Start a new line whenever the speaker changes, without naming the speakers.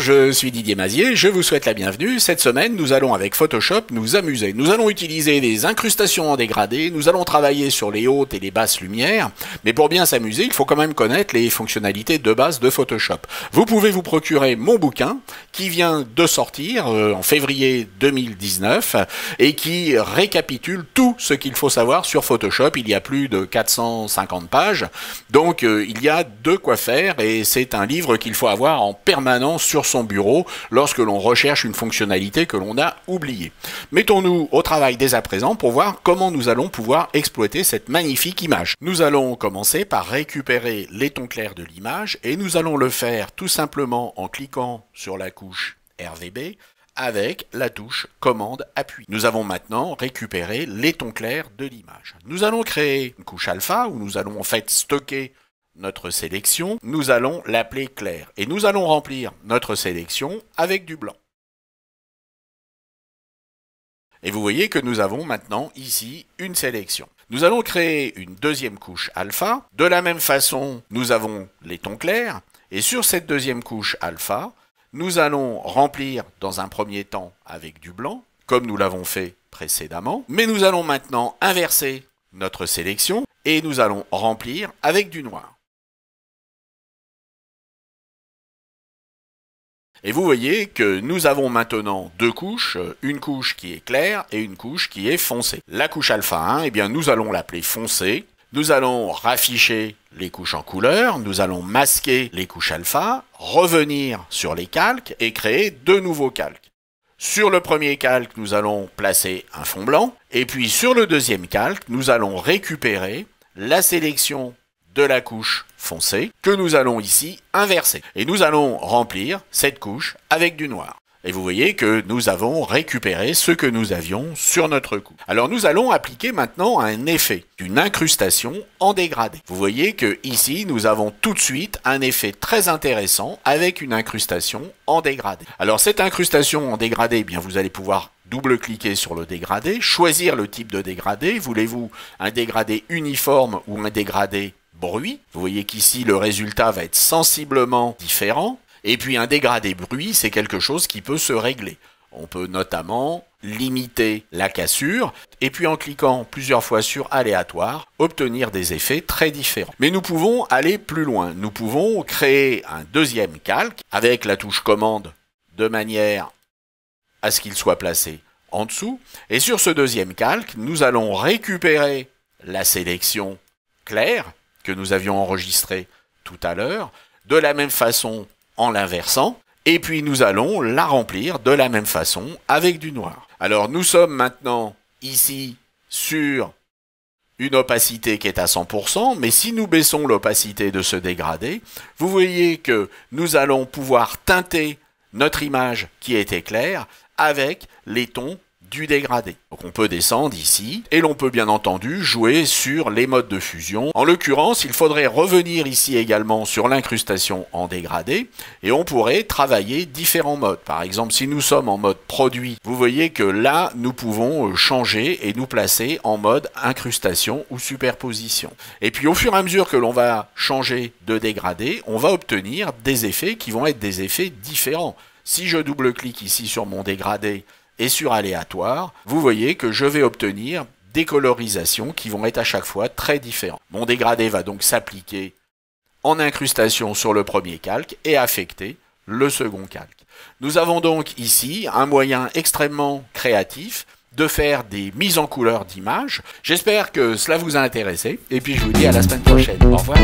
je suis Didier Mazier, je vous souhaite la bienvenue. Cette semaine, nous allons avec Photoshop nous amuser. Nous allons utiliser des incrustations en dégradé, nous allons travailler sur les hautes et les basses lumières, mais pour bien s'amuser, il faut quand même connaître les fonctionnalités de base de Photoshop. Vous pouvez vous procurer mon bouquin qui vient de sortir euh, en février 2019 et qui récapitule tout ce qu'il faut savoir sur Photoshop. Il y a plus de 450 pages, donc euh, il y a de quoi faire et c'est un livre qu'il faut avoir en permanence sur son bureau lorsque l'on recherche une fonctionnalité que l'on a oubliée. Mettons-nous au travail dès à présent pour voir comment nous allons pouvoir exploiter cette magnifique image. Nous allons commencer par récupérer les tons clairs de l'image et nous allons le faire tout simplement en cliquant sur la couche RVB avec la touche commande appui. Nous avons maintenant récupéré les tons clairs de l'image. Nous allons créer une couche alpha où nous allons en fait stocker notre sélection, nous allons l'appeler clair. Et nous allons remplir notre sélection avec du blanc. Et vous voyez que nous avons maintenant ici une sélection. Nous allons créer une deuxième couche alpha. De la même façon, nous avons les tons clairs. Et sur cette deuxième couche alpha, nous allons remplir dans un premier temps avec du blanc, comme nous l'avons fait précédemment. Mais nous allons maintenant inverser notre sélection et nous allons remplir avec du noir. Et vous voyez que nous avons maintenant deux couches, une couche qui est claire et une couche qui est foncée. La couche alpha 1, eh bien nous allons l'appeler foncée. Nous allons rafficher les couches en couleur, nous allons masquer les couches alpha, revenir sur les calques et créer deux nouveaux calques. Sur le premier calque, nous allons placer un fond blanc, et puis sur le deuxième calque, nous allons récupérer la sélection de la couche foncée que nous allons ici inverser. Et nous allons remplir cette couche avec du noir. Et vous voyez que nous avons récupéré ce que nous avions sur notre cou. Alors nous allons appliquer maintenant un effet, d'une incrustation en dégradé. Vous voyez que ici nous avons tout de suite un effet très intéressant avec une incrustation en dégradé. Alors cette incrustation en dégradé, eh bien vous allez pouvoir double-cliquer sur le dégradé, choisir le type de dégradé. Voulez-vous un dégradé uniforme ou un dégradé bruit. Vous voyez qu'ici, le résultat va être sensiblement différent. Et puis un dégradé bruit, c'est quelque chose qui peut se régler. On peut notamment limiter la cassure, et puis en cliquant plusieurs fois sur aléatoire, obtenir des effets très différents. Mais nous pouvons aller plus loin. Nous pouvons créer un deuxième calque avec la touche commande de manière à ce qu'il soit placé en dessous. Et sur ce deuxième calque, nous allons récupérer la sélection claire que nous avions enregistré tout à l'heure, de la même façon en l'inversant, et puis nous allons la remplir de la même façon avec du noir. Alors nous sommes maintenant ici sur une opacité qui est à 100%, mais si nous baissons l'opacité de ce dégradé, vous voyez que nous allons pouvoir teinter notre image qui était claire avec les tons dégradé. Donc on peut descendre ici, et l'on peut bien entendu jouer sur les modes de fusion. En l'occurrence, il faudrait revenir ici également sur l'incrustation en dégradé, et on pourrait travailler différents modes. Par exemple, si nous sommes en mode produit, vous voyez que là, nous pouvons euh, changer et nous placer en mode incrustation ou superposition. Et puis au fur et à mesure que l'on va changer de dégradé, on va obtenir des effets qui vont être des effets différents. Si je double-clique ici sur mon dégradé, et sur aléatoire, vous voyez que je vais obtenir des colorisations qui vont être à chaque fois très différentes. Mon dégradé va donc s'appliquer en incrustation sur le premier calque et affecter le second calque. Nous avons donc ici un moyen extrêmement créatif de faire des mises en couleur d'images. J'espère que cela vous a intéressé et puis je vous dis à la semaine prochaine. Au revoir.